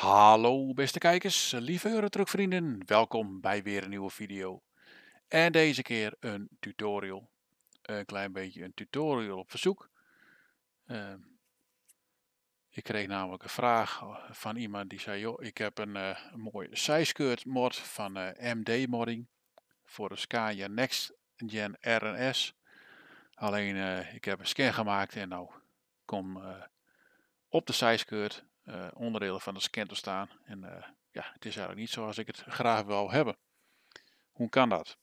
Hallo beste kijkers, lieve Eurotruckvrienden, welkom bij weer een nieuwe video. En deze keer een tutorial. Een klein beetje een tutorial op verzoek. Ehm, ik kreeg namelijk een vraag eh, van iemand die zei, joh, ik heb een, uh, mooie mooi mod van eh, MD modding voor de Scania Next Gen RNS. Alleen ik heb een scan gemaakt en nou kom op de zijskirt eh, onderdelen van de scan te staan. En eh, ja, het is eigenlijk niet zoals ik het graag wil hebben. Hoe kan dat?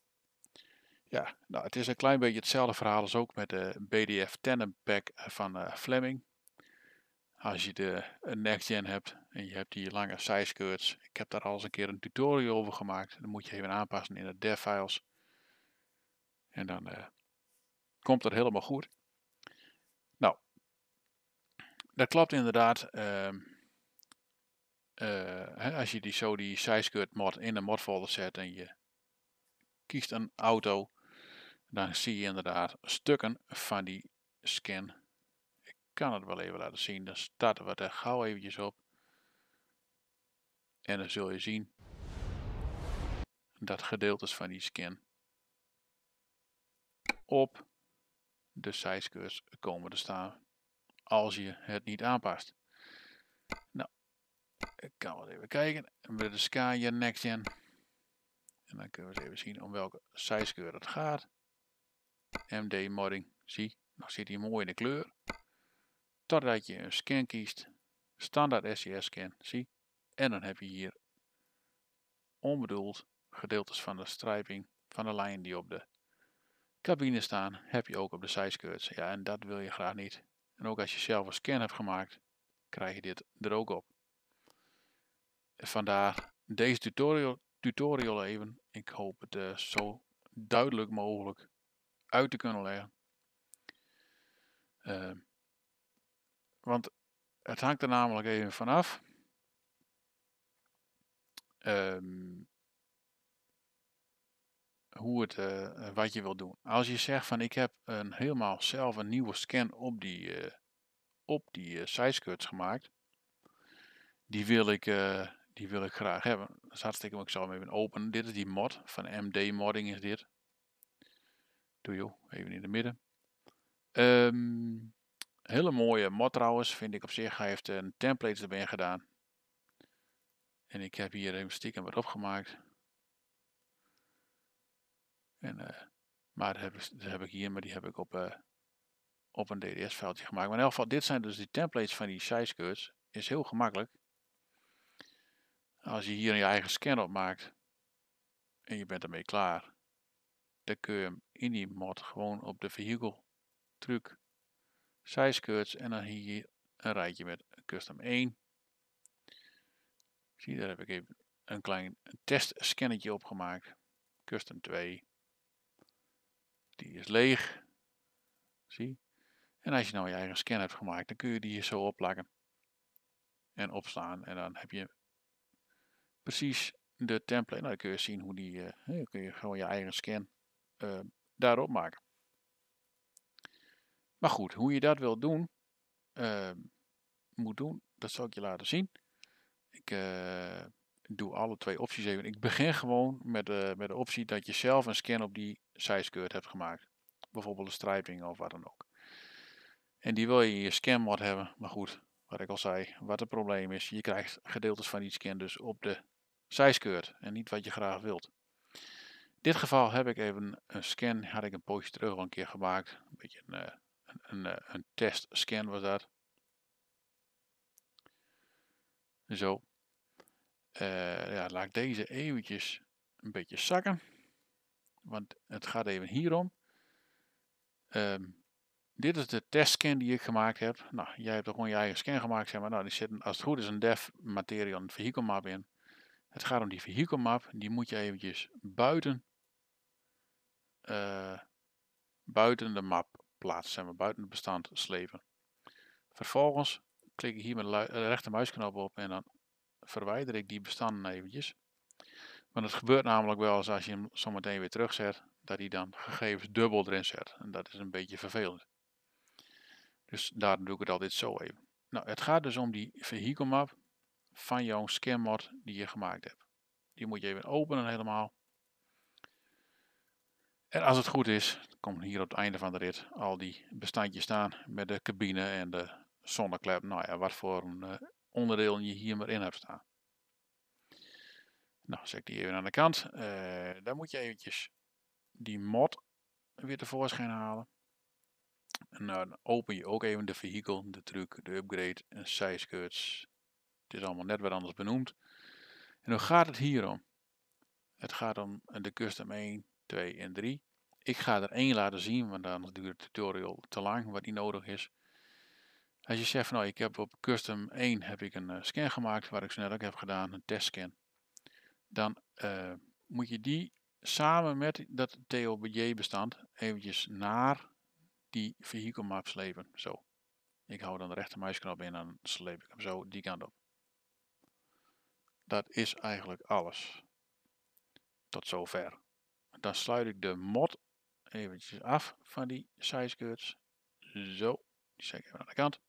Ja, nou, het is een klein beetje hetzelfde verhaal als ook met de BDF Pack van eh, Fleming. Als je de next gen hebt en je hebt die lange skirts. Ik heb daar al eens een keer een tutorial over gemaakt. Dan moet je even aanpassen in de dev files. En dan komt het helemaal goed. Nou, dat klopt inderdaad. Ehm, eh, als je die, zo die mod in de modfolder zet en je kiest een auto, dan zie je inderdaad stukken van die skin. Ik kan het wel even laten zien, dan starten we er gauw eventjes op. En dan zul je zien dat gedeeltes van die skin op de sideskurs komen te staan als je het niet aanpast. Nou, ik kan wel even kijken. hebben de Scania Next Gen. En dan kunnen we eens even zien om welke sizekeur het gaat. MD modding. Zie, Nou zit hij mooi in de kleur. Totdat je een scan kiest. Standaard SCS e scan. Zie. En dan heb je hier onbedoeld gedeeltes van de strijping van de lijn die op de cabine staan, heb je ook op de sideskirts. Ja, en dat wil je graag niet. En ook als je zelf een scan hebt gemaakt, krijg je dit er ook op. Vandaar deze tutorial, tutorial even. Ik hoop het eh, zo duidelijk mogelijk uit te kunnen leggen. Eh, want het hangt er namelijk even vanaf. Um, hoe het, eh, wat je wilt doen. Als je zegt van ik heb een, helemaal zelf een nieuwe scan op die, uh, op die uh, gemaakt. Die wil ik die wil ik graag hebben. Dat is hartstikke mooi. Ik zal hem even openen. Dit is die mod. Van MD Modding is dit. Doe je even in het midden. Ehm, hele mooie mod trouwens, vind ik op zich. Hij heeft een template erbij gedaan. En ik heb hier even stiekem wat opgemaakt. En, eh, maar dat heb, ik, heb, ik, hier, maar die heb ik op, eh, op een DDS-veldje gemaakt. Maar in elk geval, dit zijn dus die templates van die sideskirts. Is heel gemakkelijk. Als je hier je eigen scan op maakt en je bent ermee klaar, dan kun je hem in die mod gewoon op de vehicle truc en dan hier een rijtje met custom 1. Zie, daar heb ik even een klein testscannetje op gemaakt. Custom 2. Die is leeg. Zie. En als je nou je eigen scan hebt gemaakt, dan kun je die hier zo opplakken. En opslaan. En dan heb je precies de template. Nou, dan kun je zien hoe die, uh, kun je gewoon je eigen scan eh, daarop maken. Maar goed, hoe je dat wil doen, ehm, moet doen, dat zal ik je laten zien. Ik eh, doe alle twee opties even. Ik begin gewoon met, met de optie dat je zelf een scan op die sizeskirt hebt gemaakt. Bijvoorbeeld een striping of wat dan ook. En die wil je in je scanmod hebben. Maar goed, wat ik al zei, wat het probleem is, je krijgt gedeeltes van die scan dus op de zijskeurt en niet wat je graag wilt. In dit geval heb ik even een scan, had ik een poosje terug al een keer gemaakt. Een beetje een, eh, een, een, eh, een testscan was dat. Zo. Eh, ja, laat deze eventjes een beetje zakken. Want het gaat even hierom. Um, dit is de testscan die ik gemaakt heb. Nou, jij hebt toch gewoon je eigen scan gemaakt. Zeg maar. nou, die zit, als het goed is, een def materiaal, een vehicle map in. Het gaat om die vehicle map. Die moet je eventjes buiten, eh, buiten de map plaatsen, buiten het bestand slepen. Vervolgens klik ik hier met de eh, rechtermuisknop op en dan verwijder ik die bestanden eventjes. Want het gebeurt namelijk wel eens als je hem zometeen weer terugzet, dat hij dan gegevens dubbel erin zet. En dat is een beetje vervelend. Dus daarom doe ik het altijd zo even. Nou, het gaat dus om die vehicle map van jouw scanmod die je gemaakt hebt. Die moet je even openen helemaal. En als het goed is, komt hier op het einde van de rit al die bestandjes staan met de cabine en de zonneklep. Nou ja, wat voor eh, onderdeel je hier maar in hebt staan. Nou, zet ik die even aan de kant. Eh, dan moet je eventjes die mod weer tevoorschijn halen. En dan open je ook even de vehicle, de truc, de upgrade en side skirts. Het is allemaal net wat anders benoemd. En dan gaat het hier om. Het gaat om eh, de custom 1, 2 en 3. Ik ga er één laten zien, want dan duurt het tutorial te lang, wat niet nodig is. Als je zegt, van, nou, ik heb op custom 1 heb ik een eh, scan gemaakt, waar ik zo net ook heb gedaan, een testscan. Dan eh, moet je die samen met dat TOBJ bestand eventjes naar die vehicle map slepen. Zo. Ik hou dan de rechtermuisknop in en dan sleep ik hem zo die kant op dat is eigenlijk alles. Tot zover. Dan sluit ik de mod eventjes af van die size sideskirts. Zo, die zet ik even aan de kant.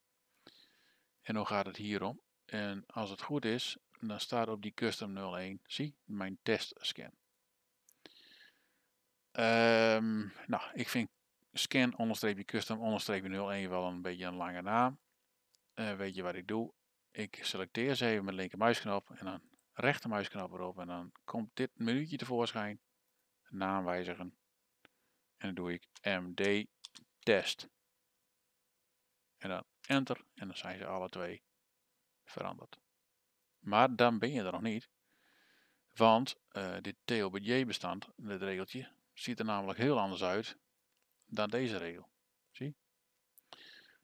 En dan gaat het hier om. En als het goed is, dan staat op die custom 01, zie, mijn testscan. Um, nou, ik vind scan custom 01 wel een beetje een lange naam. Eh, weet je wat ik doe? ik selecteer ze even met linker linkermuisknop en dan rechtermuisknop erop. En dan komt dit minuutje tevoorschijn. Naam wijzigen. En dan doe ik MD test. En dan enter. En dan zijn ze alle twee veranderd. Maar dan ben je er nog niet. Want uh, dit tobj bestand, dit regeltje, ziet er namelijk heel anders uit dan deze regel. Zie?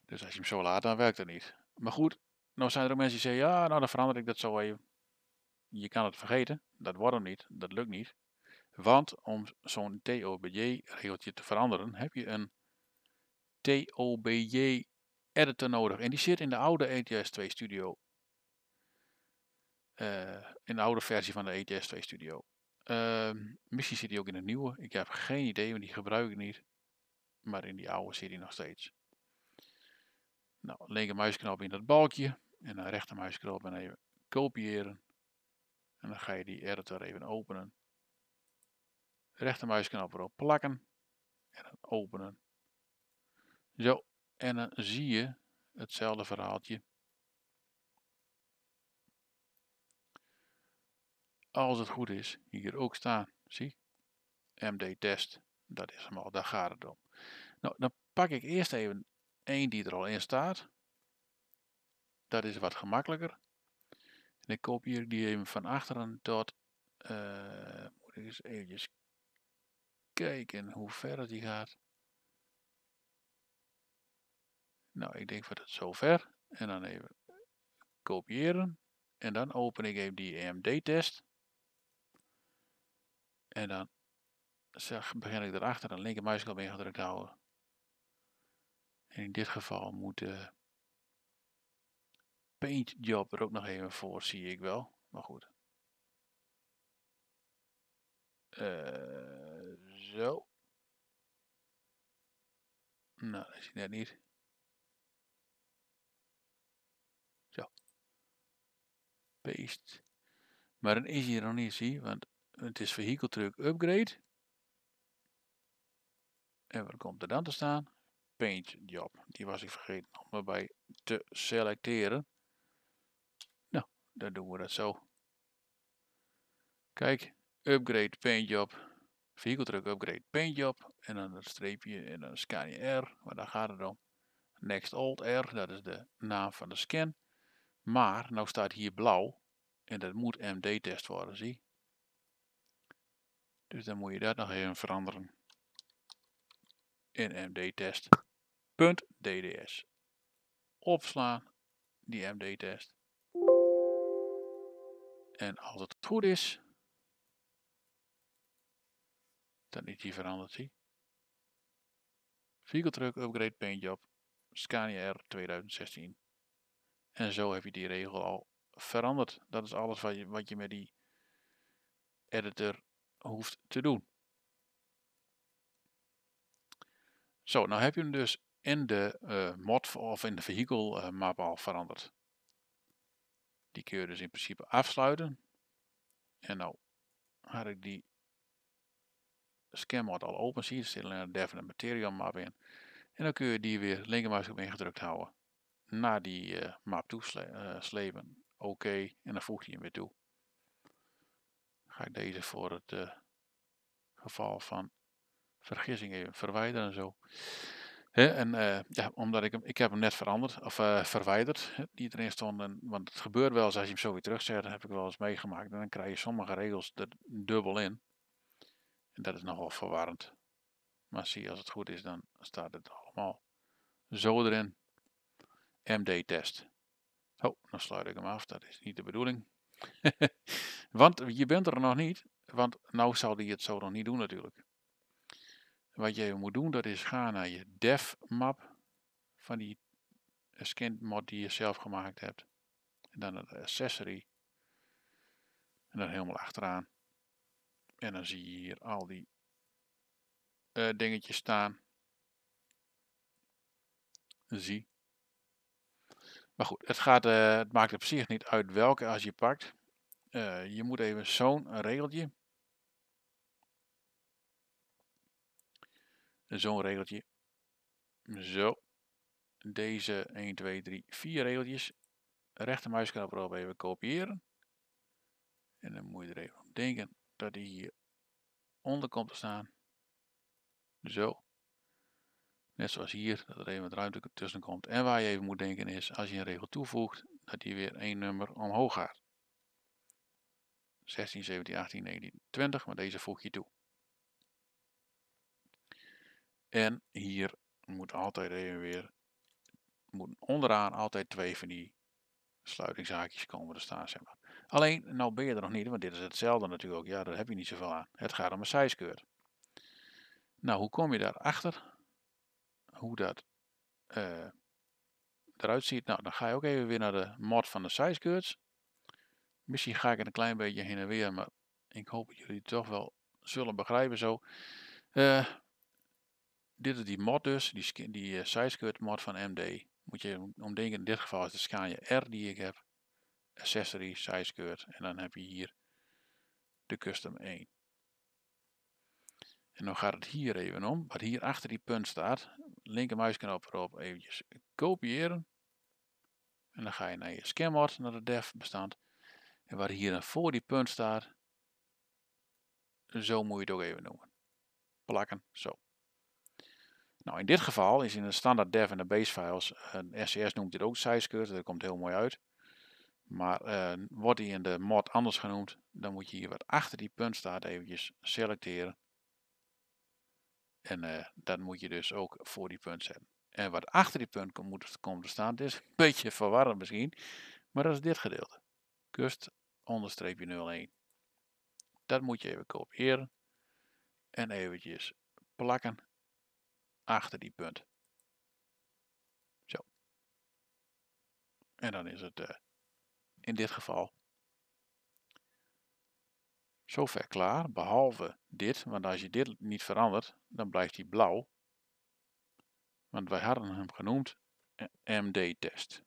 Dus als je hem zo laat, dan werkt het niet. Maar goed, nou zijn er ook mensen die zeggen, ja, nou dan verander ik dat zo even. Je kan het vergeten, dat wordt hem niet, dat lukt niet. Want om zo'n TOBJ-regeltje te veranderen, heb je een TOBJ-editor nodig. En die zit in de oude ETS2 Studio. Eh, in de oude versie van de ETS2 Studio. Uh, misschien zit die ook in de nieuwe. Ik heb geen idee, want die gebruik ik niet. Maar in die oude zit die nog steeds. Nou, linker in dat balkje. En dan rechtermuisknop en even kopiëren. En dan ga je die editor even openen. Rechtermuisknop erop plakken. En dan openen. Zo, en dan zie je hetzelfde verhaaltje. Als het goed is, hier ook staan. Zie? MD test. Dat is hem al, daar gaat het om. Nou, dan pak ik eerst even één die er al in staat dat is wat gemakkelijker. En ik kopieer die even van achteren tot, uh, moet ik eens eventjes kijken hoe ver die gaat. Nou, ik denk dat het zover. En dan even kopiëren. En dan open ik even die EMD-test. En dan zeg, begin ik erachter een linker muisknop ingedrukt houden. En in dit geval moet eh, paint job er ook nog even voor, zie ik wel. Maar goed. Eh, zo. Nou, dat is net niet. Zo. Paste. Maar dan is hier nog niet, zie, want het is vehicle truck upgrade. En wat komt er dan te staan? Paint job. Die was ik vergeten om erbij te selecteren dan doen we dat zo. Kijk, upgrade paintjob, vehicle truck upgrade paintjob en dan dat streepje en dan Scania R, maar daar gaat het om. Next old R, dat is de naam van de scan. Maar, nou staat hier blauw en dat moet MD-test worden, zie. Dus dan moet je dat nog even veranderen in MD-test. .dds. Opslaan, die MD-test. En als het goed is, dan is die veranderd. Zie. Vehicle Truck Upgrade Paint Job Scania R 2016. En zo heb je die regel al veranderd. Dat is alles wat je, wat je met die editor hoeft te doen. Zo, nou heb je hem dus in de eh, mod of in de vehicle eh, map al veranderd. Die kun je dus in principe afsluiten. En nou had ik die wat al open zien. Er zit alleen een definite material map in. En dan kun je die weer linkermuisknop ingedrukt houden. Naar die eh, map toe eh, slepen. Oké. En dan voeg je hem weer toe. ga ik deze voor het eh, geval van vergissing even verwijderen en zo en eh, ja, omdat ik hem, ik heb hem net veranderd of uh, verwijderd. die erin stond, en, want het gebeurt wel eens als je hem zo weer terugzet, heb ik wel eens meegemaakt. En dan krijg je sommige regels er dubbel in. En dat is nogal verwarrend. Maar zie, als het goed is, dan staat het allemaal zo erin. MD-test. Oh, dan sluit ik hem af. Dat is niet de bedoeling. want je bent er nog niet. Want nou zal hij het zo nog niet doen natuurlijk wat je moet doen, dat is gaan naar je dev map van die scan mod die je zelf gemaakt hebt. En dan de accessory. En dan helemaal achteraan. En dan zie je hier al die eh, dingetjes staan. Zie. Maar goed, het, gaat, uh, maakt op zich niet uit welke als je pakt. Eh, je moet even zo'n regeltje zo'n regeltje. Zo. Deze 1, 2, 3, 4 regeltjes. Rechtermuisknop erop even kopiëren. En dan moet je er even aan denken dat die hier onder komt te staan. Zo. Net zoals hier, dat er even wat ruimte tussen komt. En waar je even moet denken is, als je een regel toevoegt, dat die weer één nummer omhoog gaat. 16, 17, 18, 19, 20, maar deze voeg je toe. En hier moet altijd even weer, moet onderaan altijd twee van die sluitingzaakjes komen te staan. Zeg maar. Alleen, nou ben je er nog niet, want dit is hetzelfde natuurlijk. Ja, daar heb je niet zoveel aan. Het gaat om een sizekeur. Nou, hoe kom je daarachter? Hoe dat eh, eruit ziet? Nou, dan ga je ook even weer naar de mod van de sideskirts. Misschien ga ik er een klein beetje heen en weer, maar ik hoop dat jullie het toch wel zullen begrijpen zo. Uh, dit is die mod dus, die, die eh, sideskirt mod van MD. Moet je omdenken. in dit geval is de Scania R die ik heb. Accessory, sideskirt. En dan heb je hier de custom 1. En dan gaat het hier even om, wat hier achter die punt staat. Linker muisknop erop eventjes kopiëren. En dan ga je naar je scanmod, naar de dev bestand. En wat hier dan voor die punt staat, zo moet je het ook even noemen. Plakken, zo. Nou, in dit geval is in de standaard dev en de base files, een SCS noemt dit ook sizecut, dat komt heel mooi uit. Maar uh, wordt die in de mod anders genoemd, dan moet je hier wat achter die punt staat eventjes selecteren. En uh, dat moet je dus ook voor die punt zetten. En wat achter die punt komt, te staan, is een beetje verwarrend misschien, maar dat is dit gedeelte. Kust onderstreepje 01. Dat moet je even kopiëren en eventjes plakken achter die punt. Zo. En dan is het eh, in dit geval zover klaar, behalve dit, want als je dit niet verandert, dan blijft hij blauw. Want wij hadden hem genoemd eh, MD-test.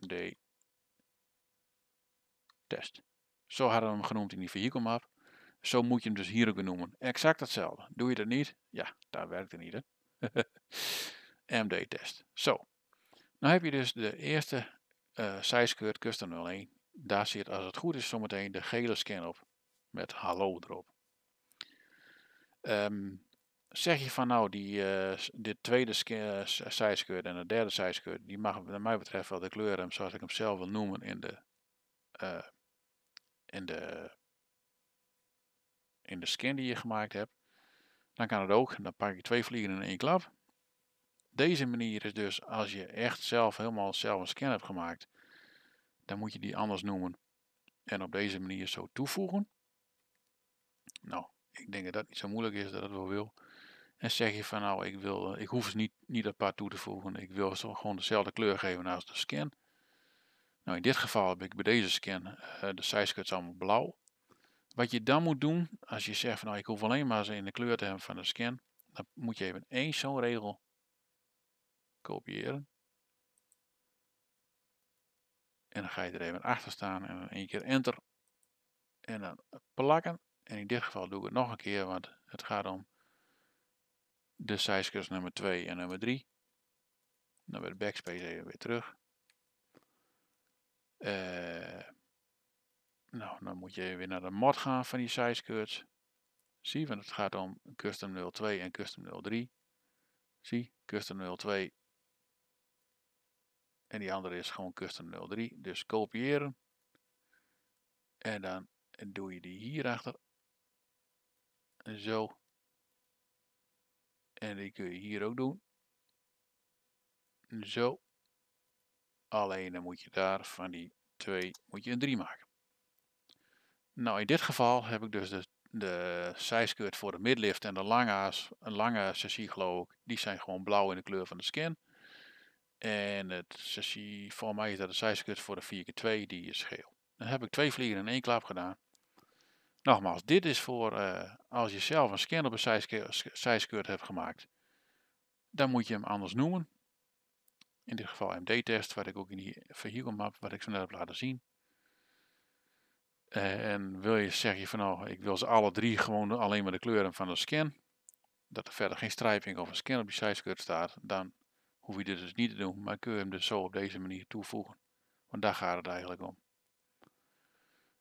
MD-test. Zo hadden we hem genoemd in die vehicle Zo moet je hem dus hier ook noemen. Exact hetzelfde. Doe je dat niet? Ja, daar werkt het niet. Hè? MD-test. Zo, nou heb je dus de eerste uh, eh, customer Custom 01. Daar zit als het goed is zometeen de gele scan op met hallo erop. Ehm, zeg je van nou, die, uh, tweede uh, en de derde sizeskirt, die mag wat mij betreft wel de kleuren zoals ik hem zelf wil noemen in de, in de, in de scan die je gemaakt hebt. Dan kan het ook. Dan pak je twee vliegen in één klap. Deze manier is dus als je echt zelf helemaal zelf een scan hebt gemaakt. Dan moet je die anders noemen. En op deze manier zo toevoegen. Nou, ik denk dat dat niet zo moeilijk is dat het wel wil. En zeg je van nou, ik, wil, ik hoef ze niet, niet apart toe te voegen. Ik wil gewoon dezelfde kleur geven als de scan. Nou, in dit geval heb ik bij deze scan eh, de size allemaal blauw. Wat je dan moet doen, als je zegt van nou ik hoef alleen maar ze in de kleur te hebben van de scan, dan moet je even één zo'n regel kopiëren. En dan ga je er even achter staan en dan één keer enter. En dan plakken. En in dit geval doe ik het nog een keer, want het gaat om de sizecurves nummer 2 en nummer 3. Dan weer backspace even weer terug. Uh, nou, dan moet je weer naar de mod gaan van die size curves. Zie, want het gaat om custom 02 en custom 03. Zie, custom 02. En die andere is gewoon custom 03. Dus kopiëren. En dan doe je die hierachter. Zo. En die kun je hier ook doen. Zo. Alleen dan moet je daar van die 2 moet je een 3 maken. Nou, in dit geval heb ik dus de, de zijskirt voor de midlift en de langa's, een lange chassis geloof ik, die zijn gewoon blauw in de kleur van de skin. En het chassis, voor mij is dat de zijskirt voor de 4x2, die is geel. Dan heb ik twee vliegen in één klap gedaan. Nogmaals, dit is voor eh, als je zelf een scan op een zijskirt, hebt gemaakt. Dan moet je hem anders noemen. In dit geval MD-test, wat ik ook in die vehicle map, wat ik zo net heb laten zien. Eh, en wil je, zeg je van nou, ik wil ze alle drie gewoon alleen maar de kleuren van de scan. Dat er verder geen strijping of een scan op die sideskirt staat. Dan hoef je dit dus niet te doen. Maar kun je hem dus zo op deze manier toevoegen. Want daar gaat het eigenlijk om.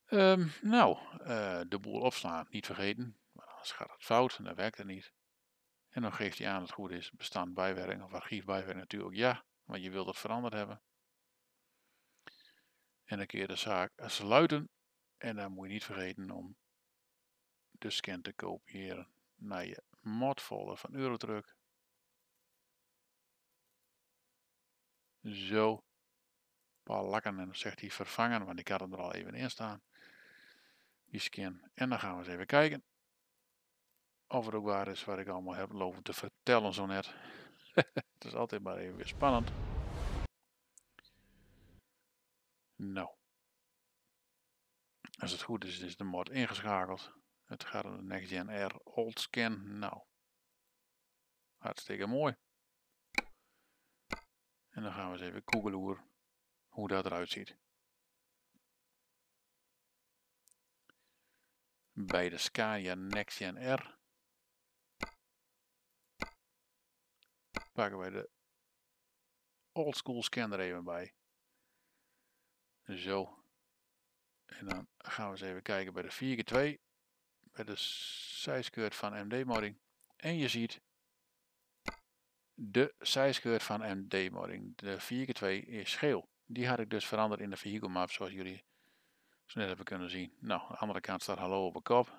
Ehm, nou, eh, de boel opslaan. Niet vergeten. Want anders gaat het fout en werkt het niet. En dan geeft hij aan dat het goed is. Bestand bijwerking of archief archiefbijwerking natuurlijk ja. Want je wilt het veranderd hebben. En dan kun je de zaak sluiten en dan moet je niet vergeten om de scan te kopiëren naar je modfolder van Eurotruck. Zo. lakken en dan zegt hij vervangen, want ik had hem er al even in staan. Die scan. En dan gaan we eens even kijken of het ook waar is wat ik allemaal heb lopen te vertellen zo net. het is altijd maar even weer spannend. Nou. Als het goed is, is de mod ingeschakeld. Het gaat om de Next R Old Scan. Nou, hartstikke mooi. En dan gaan we eens even googlen hoe, dat eruit ziet. Bij de Scania Next Gen R pakken wij de old school er even bij. Zo, en dan gaan we eens even kijken bij de 4x2. Bij de zijskirt van MD-modding. En je ziet de zijskirt van MD-modding. De 4x2 is geel. Die had ik dus veranderd in de vehicle map zoals jullie zo net hebben kunnen zien. Nou, aan de andere kant staat hallo op de kop.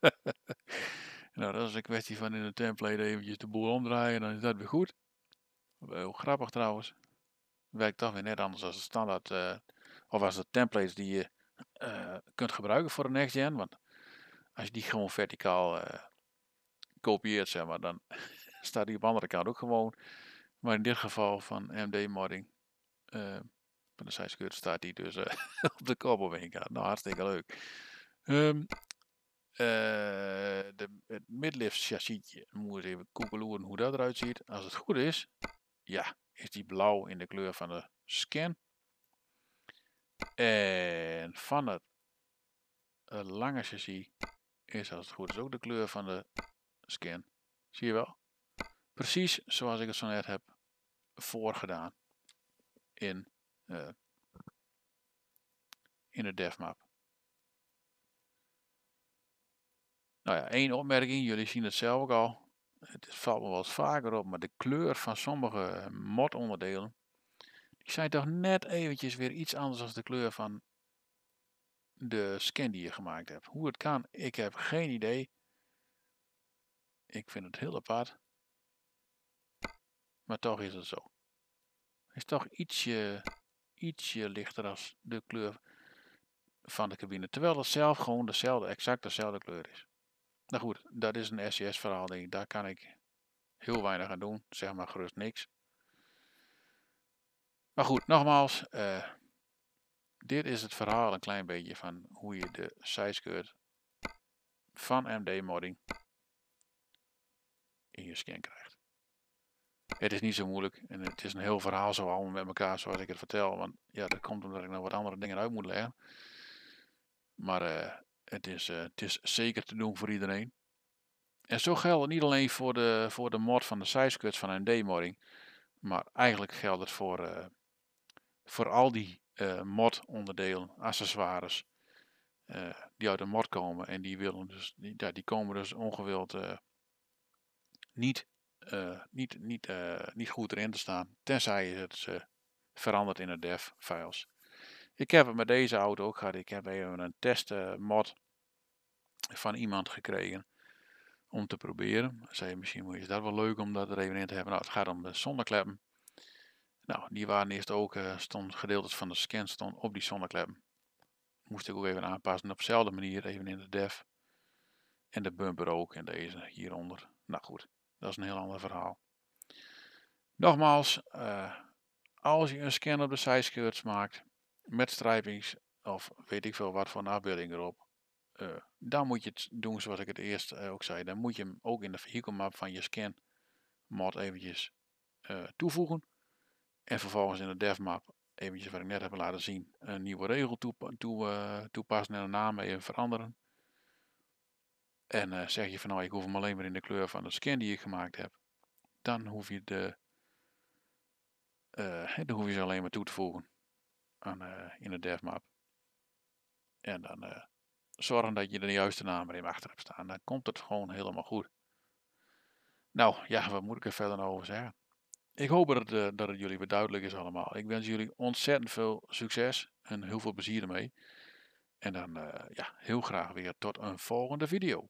nou, dat is een kwestie van in de template eventjes de boel omdraaien. Dan is dat weer goed. Heel grappig trouwens. Werkt toch weer net anders als de standaard... Eh, of als de templates die je eh, kunt gebruiken voor een next gen. Want als je die gewoon verticaal uh, kopieert, zeg maar, dan staat die op andere kant ook gewoon. Maar in dit geval van MD modding, uh, van de sidescurt staat die dus op de kop op Nou, hartstikke leuk. Ehm, de, het midlift chassisje, moet even koekeloeren hoe dat eruit ziet. Als het goed is, ja, is die blauw in de kleur van de scan. En van het lange chassis is als het goed is ook de kleur van de skin. Zie je wel? Precies zoals ik het zo net heb voorgedaan in, eh, in de devmap. Nou ja, één opmerking. Jullie zien het zelf ook al. Het valt me wel eens vaker op, maar de kleur van sommige onderdelen ik zei toch net eventjes weer iets anders dan de kleur van de scan die je gemaakt hebt. Hoe het kan, ik heb geen idee. Ik vind het heel apart. Maar toch is het zo. Het is toch ietsje, ietsje lichter als de kleur van de cabine. Terwijl het zelf gewoon dezelfde, exact dezelfde kleur is. Nou goed, dat is een SES verhaal. Daar kan ik heel weinig aan doen. Zeg maar gerust niks. Maar goed, nogmaals, eh, dit is het verhaal een klein beetje van hoe je de sideskirt van MD-modding in je scan krijgt. Het is niet zo moeilijk en het is een heel verhaal zo allemaal met elkaar zoals ik het vertel. Want ja, dat komt omdat ik nog wat andere dingen uit moet leggen. Maar eh, het, is, eh, het is zeker te doen voor iedereen. En zo geldt het niet alleen voor de, voor de mod van de sizecuts van MD-modding. Maar eigenlijk geldt het voor, voor al die uh, eh, mod-onderdelen, accessoires eh, die uit de mod komen. En die, willen dus, die, ja, die komen dus ongewild eh, niet, niet, niet, niet goed erin te staan, tenzij het verandert in de dev-files. Ik heb het met deze auto ook gehad. Ik heb even een testmod van iemand gekregen om te proberen. Zei misschien moet je dat wel leuk om dat er even in te hebben. Nou, het gaat om de zonnekleppen. Nou, die waren eerst ook, eh, stond gedeeltes van de scan stond op die zonnekleppen. Moest ik ook even aanpassen. Op dezelfde manier even in de def. En de bumper ook en deze hieronder. Nou goed, dat is een heel ander verhaal. Nogmaals, eh, als je een scan op de sideskirts maakt met stripings of weet ik veel wat voor een afbeelding erop, eh, dan moet je het doen zoals ik het eerst ook zei. Dan moet je hem ook in de vehicle map van je scan mod eventjes toevoegen. En vervolgens in de devmap, eventjes wat ik net heb laten zien, een nieuwe regel toe, eh, toepassen en de naam even veranderen. En eh, zeg je van nou, ik hoef hem alleen maar in de kleur van de scan die ik gemaakt heb. Dan hoef je, de, eh, dan hoef je ze alleen maar toe te voegen aan, in de devmap. En dan zorgen dat je de juiste naam erin achter hebt staan. Dan komt het gewoon helemaal goed. Nou ja, wat moet ik er verder nou over zeggen? ik hoop dat het, eh, dat jullie weer duidelijk is allemaal. Ik wens jullie ontzettend veel succes en heel veel plezier ermee. En dan eh, ja, heel graag weer tot een volgende video.